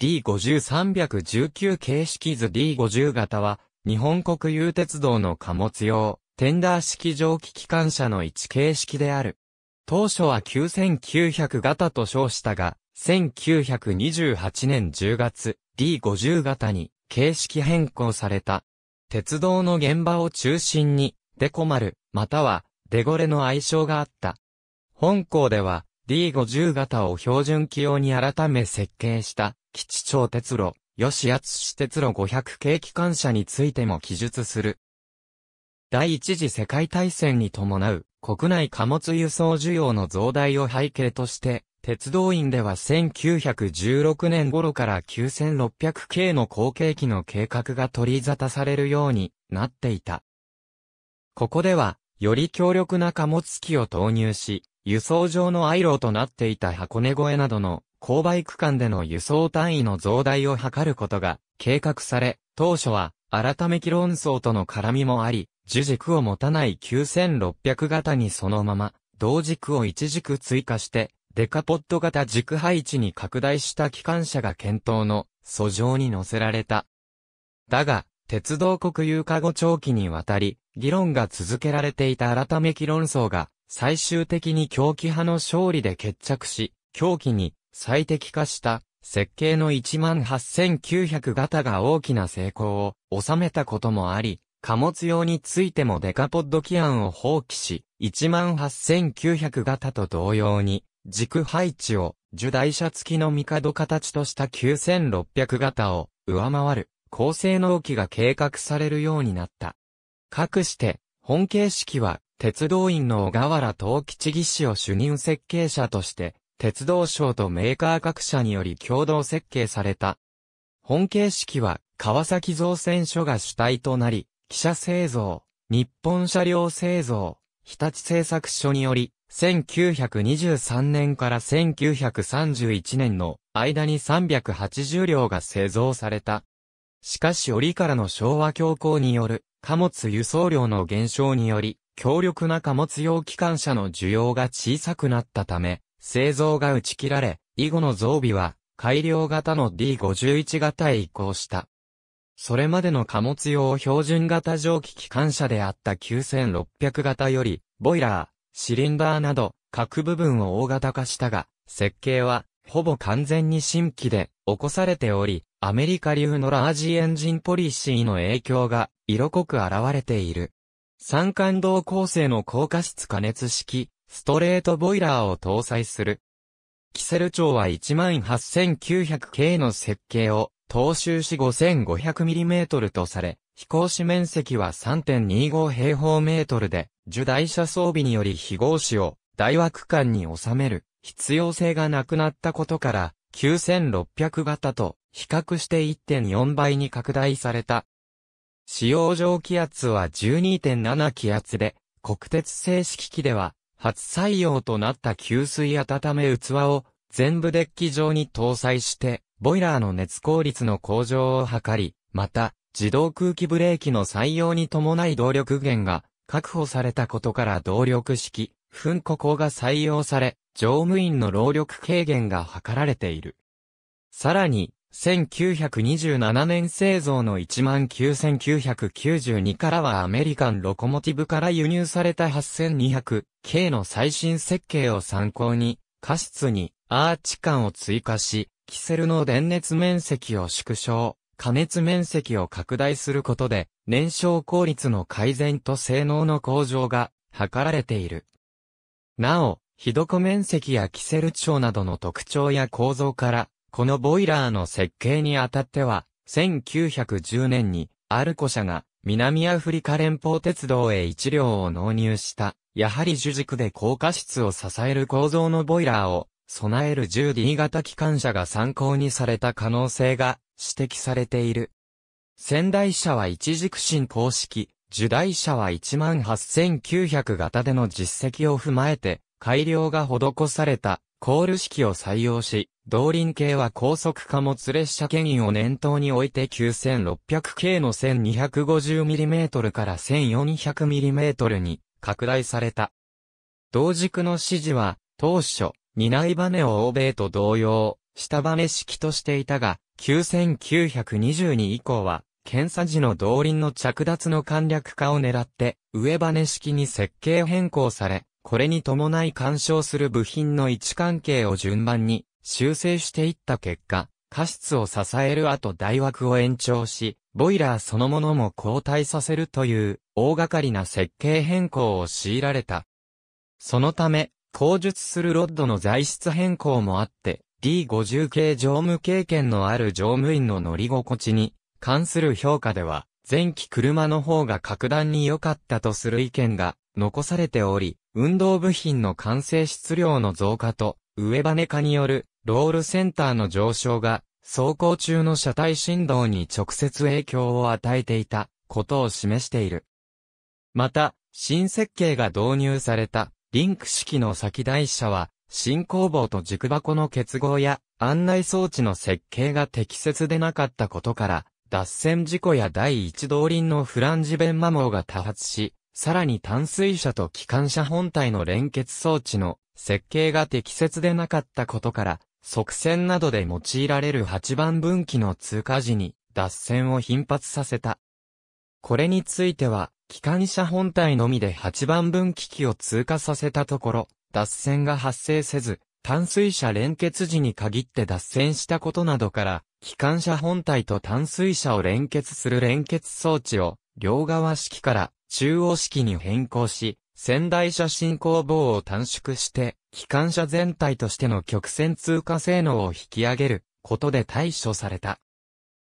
D50-319 形式図 D50 型は、日本国有鉄道の貨物用、テンダー式蒸気機関車の一形式である。当初は9900型と称したが、1928年10月、D50 型に形式変更された。鉄道の現場を中心に、デコ丸、または、デゴレの愛称があった。本校では、D50 型を標準機用に改め設計した。基地長鉄路、吉厚鉄路500系機関車についても記述する。第一次世界大戦に伴う国内貨物輸送需要の増大を背景として、鉄道院では1916年頃から9600系の後継機の計画が取り沙汰されるようになっていた。ここでは、より強力な貨物機を投入し、輸送上のアイローとなっていた箱根越えなどの勾配区間での輸送単位の増大を図ることが計画され、当初は改め機論争との絡みもあり、樹軸を持たない9600型にそのまま、同軸を1軸追加して、デカポット型軸配置に拡大した機関車が検討の訴状に載せられた。だが、鉄道国有化後長期にわたり、議論が続けられていた改め機論争が、最終的に狂気派の勝利で決着し、狂気に最適化した設計の18900型が大きな成功を収めたこともあり、貨物用についてもデカポッド規案を放棄し、18900型と同様に、軸配置を受台車付きの帝形とした9600型を上回る高性能機が計画されるようになった。かくして、本形式は鉄道員の小河原東吉技師を主任設計者として鉄道省とメーカー各社により共同設計された。本形式は川崎造船所が主体となり、汽車製造、日本車両製造、日立製作所により、1923年から1931年の間に380両が製造された。しかし折からの昭和恐慌による貨物輸送量の減少により、強力な貨物用機関車の需要が小さくなったため、製造が打ち切られ、以後の増備は改良型の D51 型へ移行した。それまでの貨物用標準型蒸気機関車であった9600型より、ボイラー、シリンダーなど、各部分を大型化したが、設計は、ほぼ完全に新規で、起こされており、アメリカ流のラージエンジンポリシーの影響が、色濃く現れている。三感動構成の高加湿加熱式、ストレートボイラーを搭載する。キセル長は 18900K の設計を、踏襲し 5500mm とされ、飛行士面積は3.25平方メートルで、受大車装備により飛行士を大枠間に収める必要性がなくなったことから、9600型と比較して1.4倍に拡大された。使用上気圧は12.7気圧で、国鉄正式機では初採用となった給水温め器を全部デッキ上に搭載して、ボイラーの熱効率の向上を図り、また、自動空気ブレーキの採用に伴い動力源が確保されたことから動力式、噴火口が採用され、乗務員の労力軽減が図られている。さらに、1927年製造の19992からはアメリカンロコモティブから輸入された 8200K の最新設計を参考に、過失にアーチ管を追加し、キセルの電熱面積を縮小、加熱面積を拡大することで、燃焼効率の改善と性能の向上が図られている。なお、ひどこ面積やキセル長などの特徴や構造から、このボイラーの設計にあたっては、1910年に、アルコ社が、南アフリカ連邦鉄道へ1両を納入した、やはり樹軸で高架室を支える構造のボイラーを、備える 10D 型機関車が参考にされた可能性が指摘されている。仙台車は一軸進公式、樹代車は18900型での実績を踏まえて、改良が施されたコール式を採用し、動輪系は高速貨物列車牽引を念頭に置いて9600系の 1250mm から 1400mm に拡大された。同軸の指示は、当初、二内バネを欧米と同様、下バネ式としていたが、9922以降は、検査時の動輪の着脱の簡略化を狙って、上バネ式に設計変更され、これに伴い干渉する部品の位置関係を順番に修正していった結果、過失を支える後大枠を延長し、ボイラーそのものも交代させるという大掛かりな設計変更を強いられた。そのため、工述するロッドの材質変更もあって、D50 系乗務経験のある乗務員の乗り心地に関する評価では、前期車の方が格段に良かったとする意見が残されており、運動部品の完成質量の増加と、上バネ化によるロールセンターの上昇が、走行中の車体振動に直接影響を与えていたことを示している。また、新設計が導入されたリンク式の先台車は、進行棒と軸箱の結合や案内装置の設計が適切でなかったことから、脱線事故や第一動輪のフランジ弁摩耗が多発し、さらに淡水車と機関車本体の連結装置の設計が適切でなかったことから、側線などで用いられる8番分岐の通過時に脱線を頻発させた。これについては、機関車本体のみで8番分岐器を通過させたところ、脱線が発生せず、淡水車連結時に限って脱線したことなどから、機関車本体と淡水車を連結する連結装置を、両側式から中央式に変更し、仙台車進行棒を短縮して、機関車全体としての曲線通過性能を引き上げることで対処された。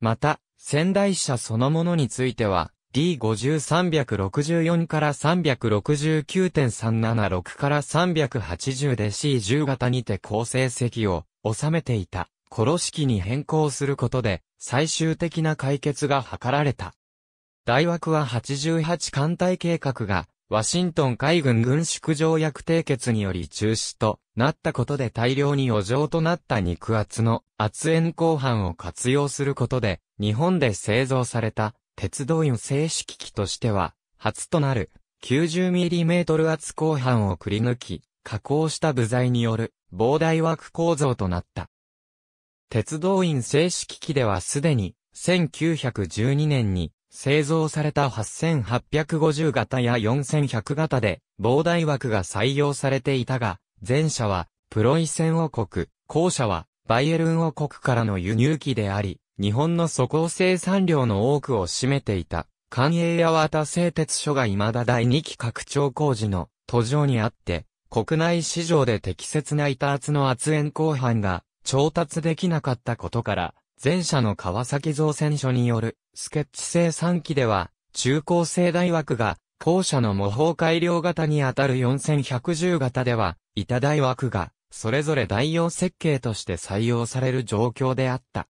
また、仙台車そのものについては、D50364 から369.376から380で C10 型にて構成席を収めていた、この式に変更することで、最終的な解決が図られた。大枠は88艦隊計画が、ワシントン海軍軍縮条約締結により中止となったことで大量に余剰となった肉厚の圧煙鋼板を活用することで、日本で製造された鉄道輸正式機としては、初となる 90mm 厚鋼板をくり抜き、加工した部材による膨大枠構造となった。鉄道員正式機ではすでに1912年に製造された8850型や4100型で、膨大枠が採用されていたが、前者は、プロイセン王国、後者は、バイエルン王国からの輸入機であり、日本の素行生産量の多くを占めていた、官営八幡製鉄所が未だ第2期拡張工事の途上にあって、国内市場で適切な板厚の圧縁鋼板が調達できなかったことから、前者の川崎造船所によるスケッチ製3機では、中高生大枠が、後者の模倣改良型にあたる4110型では、板大枠が、それぞれ代用設計として採用される状況であった。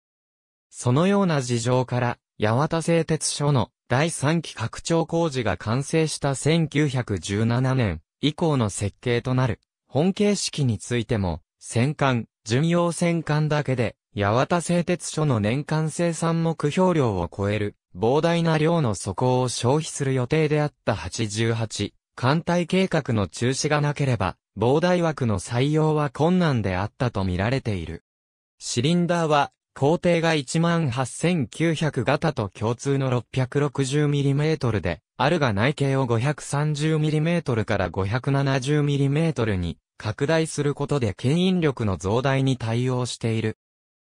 そのような事情から、八幡製鉄所の第3期拡張工事が完成した1917年以降の設計となる、本形式についても、戦艦、巡洋戦艦だけで、八幡製鉄所の年間生産目標量を超える、膨大な量の底を消費する予定であった88、艦隊計画の中止がなければ、膨大枠の採用は困難であったと見られている。シリンダーは、工程が18900型と共通の 660mm で、あるが内径を 530mm から 570mm に拡大することで牽引力の増大に対応している。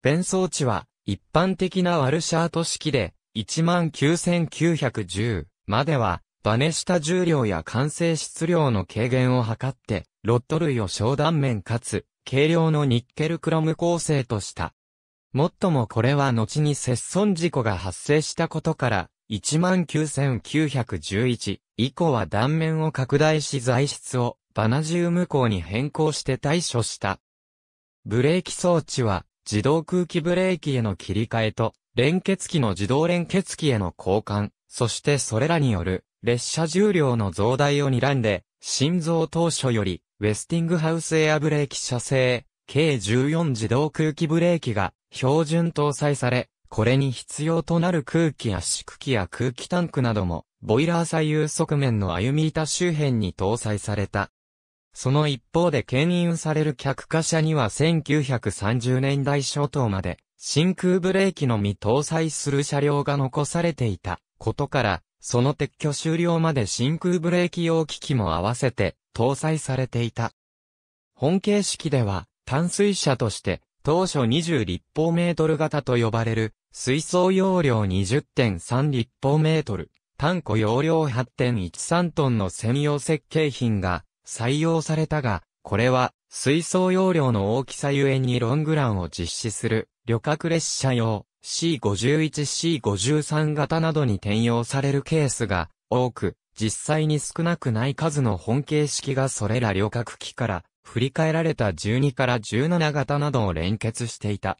弁装置は、一般的なワルシャート式で、19,910までは、バネ下重量や完成質量の軽減を図って、ロット類を小断面かつ、軽量のニッケルクロム構成とした。もっともこれは後に切損事故が発生したことから、19,911以降は断面を拡大し材質をバナジウム鋼に変更して対処した。ブレーキ装置は自動空気ブレーキへの切り替えと、連結機の自動連結機への交換、そしてそれらによる列車重量の増大を睨んで、心臓当初より、ウェスティングハウスエアブレーキ車製、計14自動空気ブレーキが標準搭載され、これに必要となる空気圧縮機や空気タンクなども、ボイラー左右側面の歩み板周辺に搭載されたその一方で牽引される客貨車には1930年代初頭まで真空ブレーキのみ搭載する車両が残されていたことから、その撤去終了まで真空ブレーキ用機器も合わせて搭載されていた。本形式では淡水車として当初20立方メートル型と呼ばれる水槽容量20.3立方メートル、単個容量8.13トンの専用設計品が採用されたが、これは水槽容量の大きさゆえにロングランを実施する旅客列車用 C51、C53 型などに転用されるケースが多く、実際に少なくない数の本形式がそれら旅客機から振り替えられた12から17型などを連結していた。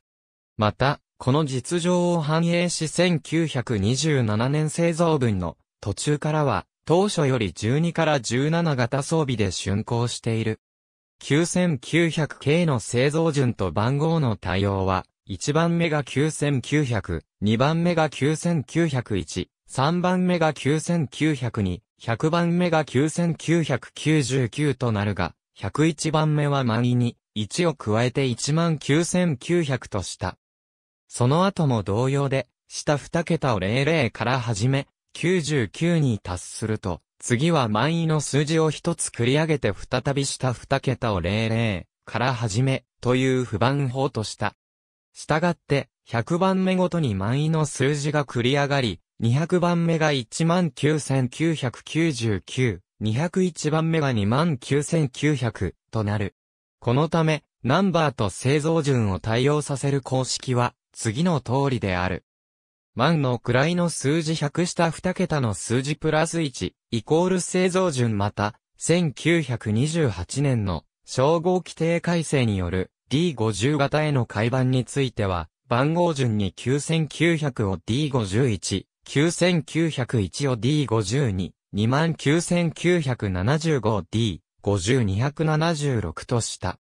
また、この実情を反映し1927年製造分の途中からは当初より12から17型装備で竣工している。9900K の製造順と番号の対応は、1番目が9900、2番目が9901、3番目が9902、100番目が9999となるが、101番目は満位に1を加えて19900とした。その後も同様で、下2桁を00から始め、99に達すると、次は満位の数字を一つ繰り上げて再びした二桁を00から始め、という不番法とした。したがって、100番目ごとに満位の数字が繰り上がり、200番目が19,999、201番目が29,900となる。このため、ナンバーと製造順を対応させる公式は、次の通りである。万の位の数字100下2桁の数字プラス1、イコール製造順また、1928年の称号規定改正による D50 型への改版については、番号順に9900を D51、9901を D52、29975を D5276 とした。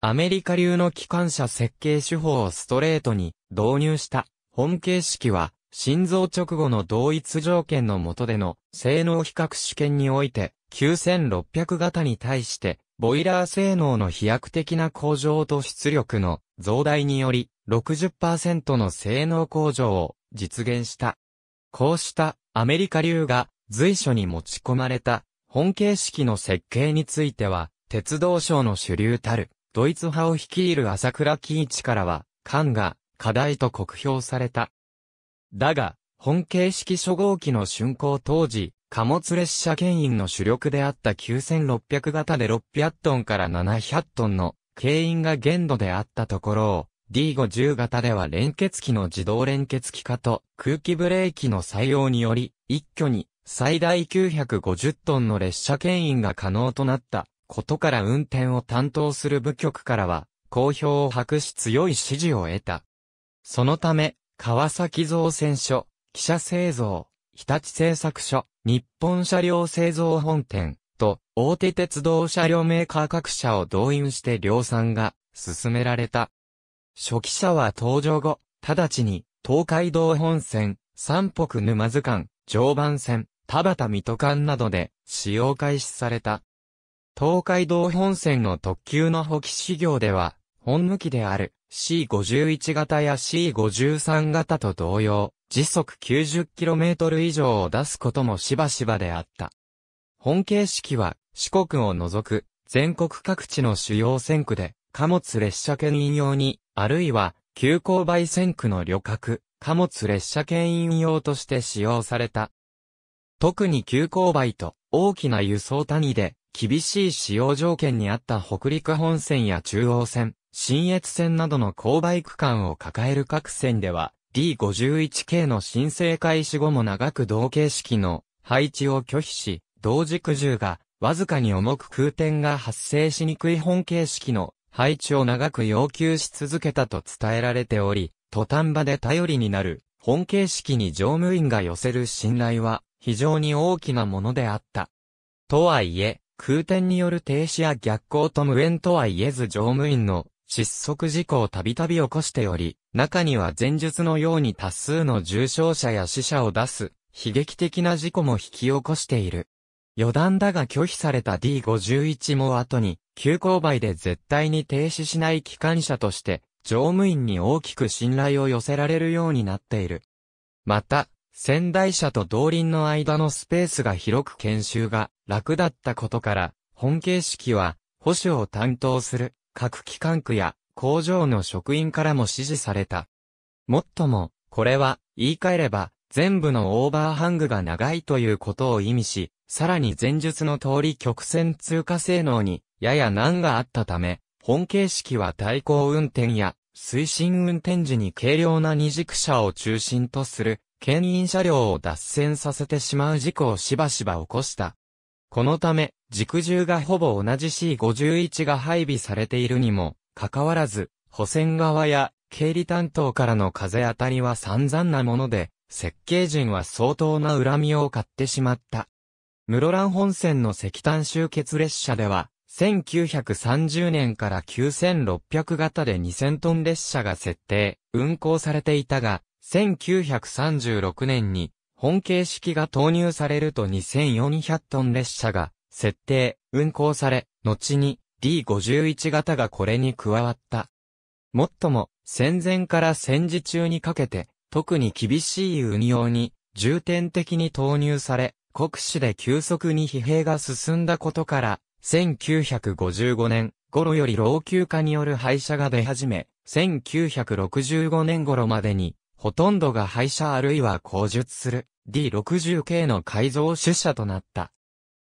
アメリカ流の機関車設計手法をストレートに導入した。本形式は、心臓直後の同一条件の下での性能比較試験において、9600型に対して、ボイラー性能の飛躍的な向上と出力の増大により、60%の性能向上を実現した。こうしたアメリカ流が随所に持ち込まれた本形式の設計については、鉄道省の主流たるドイツ派を率いる朝倉喜一からは、官が課題と酷評された。だが、本形式初号機の竣工当時、貨物列車牽引の主力であった9600型で600トンから700トンの牽引が限度であったところを、D50 型では連結機の自動連結機化と空気ブレーキの採用により、一挙に最大950トンの列車牽引が可能となったことから運転を担当する部局からは、好評を博し強い支持を得た。そのため、川崎造船所、汽車製造、日立製作所、日本車両製造本店と大手鉄道車両メーカー各社を動員して量産が進められた。初期車は登場後、直ちに東海道本線、三北沼津間、常磐線、田畑水戸間などで使用開始された。東海道本線の特急の補給事業では、本向きである C51 型や C53 型と同様、時速 90km 以上を出すこともしばしばであった。本形式は四国を除く全国各地の主要線区で貨物列車牽引用に、あるいは急勾配線区の旅客、貨物列車牽引用として使用された。特に急勾配と大きな輸送谷で厳しい使用条件にあった北陸本線や中央線、新越線などの勾配区間を抱える各線では、D51 系の申請開始後も長く同形式の配置を拒否し、同軸重がわずかに重く空転が発生しにくい本形式の配置を長く要求し続けたと伝えられており、途端場で頼りになる本形式に乗務員が寄せる信頼は非常に大きなものであった。とはいえ、空転による停止や逆行と無縁とは言えず乗務員の失速事故をたびたび起こしており、中には前述のように多数の重傷者や死者を出す、悲劇的な事故も引き起こしている。余談だが拒否された D51 も後に、急勾配で絶対に停止しない機関車として、乗務員に大きく信頼を寄せられるようになっている。また、仙台車と同輪の間のスペースが広く研修が楽だったことから、本形式は、保守を担当する各機関区や工場の職員からも支持された。もっとも、これは、言い換えれば、全部のオーバーハングが長いということを意味し、さらに前述の通り曲線通過性能に、やや難があったため、本形式は対向運転や、推進運転時に軽量な二軸車を中心とする、牽引車両を脱線させてしまう事故をしばしば起こした。このため、軸重がほぼ同じ C51 が配備されているにも、かかわらず、補線側や経理担当からの風当たりは散々なもので、設計陣は相当な恨みを買ってしまった。室蘭本線の石炭集結列車では、1930年から9600型で2000トン列車が設定、運行されていたが、1936年に本形式が投入されると2400トン列車が設定、運行され、後に D51 型がこれに加わった。もっとも、戦前から戦時中にかけて、特に厳しい運用に重点的に投入され、国史で急速に疲弊が進んだことから、1955年頃より老朽化による廃車が出始め、1965年頃までに、ほとんどが廃車あるいは工述する。D60 系の改造出社となった。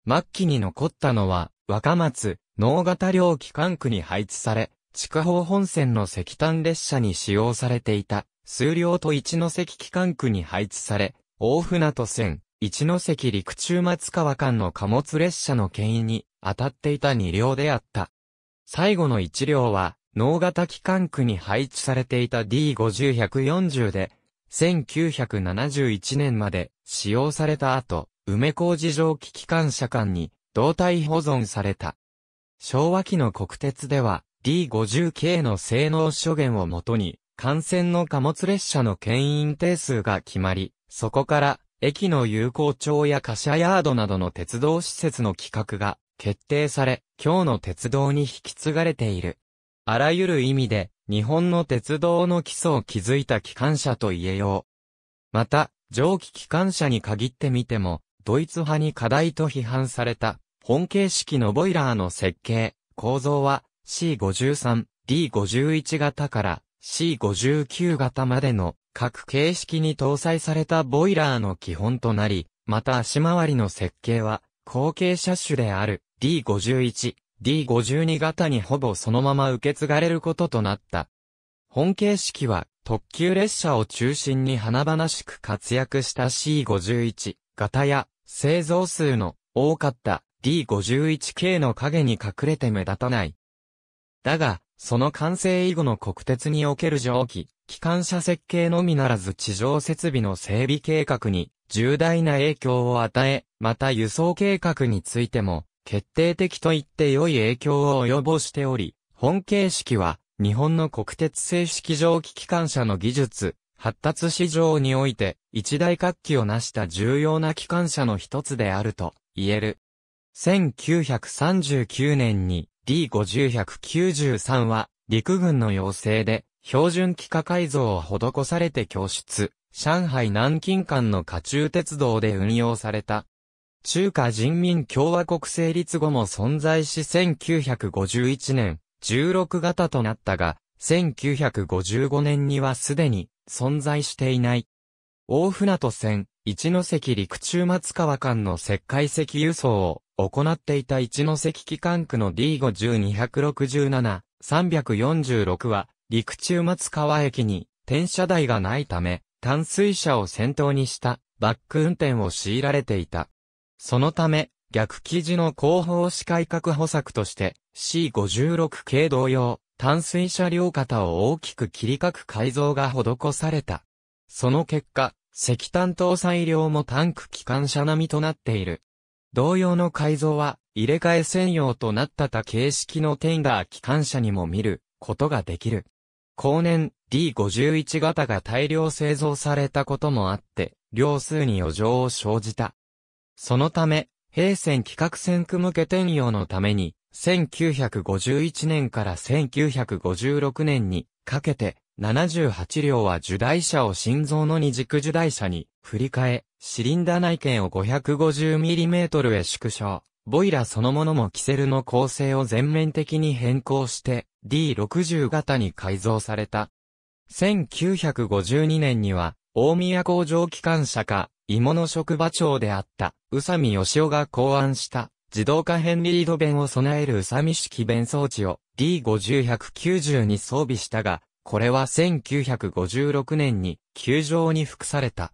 末期に残ったのは、若松、農型両機関区に配置され、地下方本線の石炭列車に使用されていた、数量と一ノ関機関区に配置され、大船渡線、一ノ関陸中松川間の貨物列車の牽引に当たっていた二両であった。最後の一両は、農型機関区に配置されていた D50-140 で、1971年まで使用された後、梅工事蒸気機関車間に胴体保存された。昭和期の国鉄では D50 系の性能諸言をもとに、幹線の貨物列車の牽引定数が決まり、そこから駅の有効町や貨車ヤードなどの鉄道施設の規格が決定され、今日の鉄道に引き継がれている。あらゆる意味で日本の鉄道の基礎を築いた機関車と言えよう。また、蒸気機関車に限ってみても、ドイツ派に課題と批判された、本形式のボイラーの設計、構造は C53、D51 型から C59 型までの各形式に搭載されたボイラーの基本となり、また足回りの設計は後継車種である D51、D52 型にほぼそのまま受け継がれることとなった。本形式は特急列車を中心に華々しく活躍した C51 型や製造数の多かった D51 系の影に隠れて目立たない。だが、その完成以後の国鉄における蒸気、機関車設計のみならず地上設備の整備計画に重大な影響を与え、また輸送計画についても決定的と言って良い影響を及ぼしており、本形式は日本の国鉄製式蒸気機関車の技術、発達市場において一大活気を成した重要な機関車の一つであると言える。1939年に D5093 は陸軍の要請で標準機化改造を施されて供出、上海南京間の下中鉄道で運用された。中華人民共和国成立後も存在し1951年、16型となったが、1955年にはすでに存在していない。大船渡線、一ノ関陸中松川間の石灰石輸送を行っていた一ノ関機関区の D51267、346は、陸中松川駅に転車台がないため、淡水車を先頭にしたバック運転を強いられていた。そのため、逆記事の広報視改革補策として、C56 系同様、淡水車両型を大きく切り欠く改造が施された。その結果、石炭搭載量もタンク機関車並みとなっている。同様の改造は、入れ替え専用となった他形式のテンダー機関車にも見ることができる。後年、D51 型が大量製造されたこともあって、量数に余剰を生じた。そのため、平戦企画戦区向け転用のために、1951年から1956年にかけて、78両は受台車を心臓の二軸受台車に振り替え、シリンダ内径を 550mm へ縮小。ボイラそのものもキセルの構成を全面的に変更して D60 型に改造された。1952年には、大宮工場機関車か芋の職場長であった、宇佐美義雄が考案した、自動化ヘンリード弁を備える宇佐美式弁装置を D50190 に装備したが、これは1956年に、球場に服された。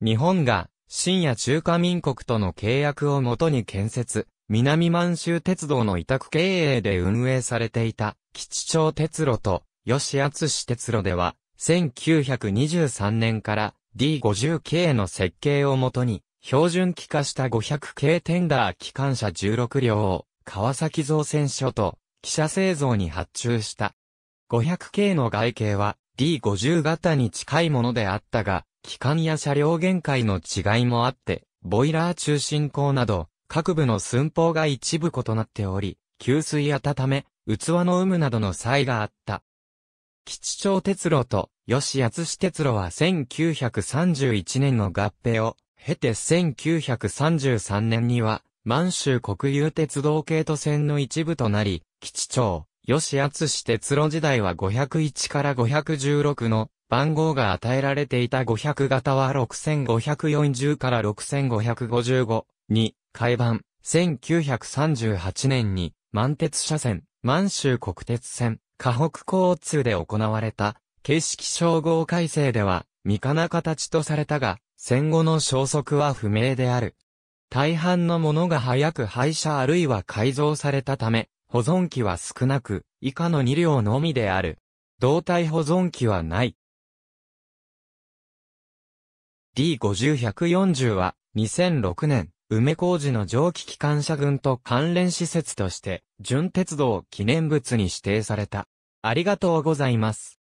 日本が、深夜中華民国との契約をもとに建設、南満州鉄道の委託経営で運営されていた、吉町鉄路と、吉厚市鉄路では、1923年から D50 系の設計をもとに、標準機化した500系テンダー機関車16両を、川崎造船所と、汽車製造に発注した。500系の外形は D50 型に近いものであったが、機関や車両限界の違いもあって、ボイラー中心口など、各部の寸法が一部異なっており、給水温め、器の有無などの差異があった。基地町鉄路と吉安哲郎は1931年の合併を経て1933年には満州国有鉄道系都線の一部となり、基地長、吉厚氏鉄路時代は501から516の番号が与えられていた500型は6540から6555に改版、1938年に満鉄車線、満州国鉄線、河北交通で行われた形式称号改正では、未かな形とされたが、戦後の消息は不明である。大半のものが早く廃車あるいは改造されたため、保存期は少なく、以下の2両のみである。動体保存期はない。D50-140 は、2006年、梅工事の蒸気機関車群と関連施設として、純鉄道記念物に指定された。ありがとうございます。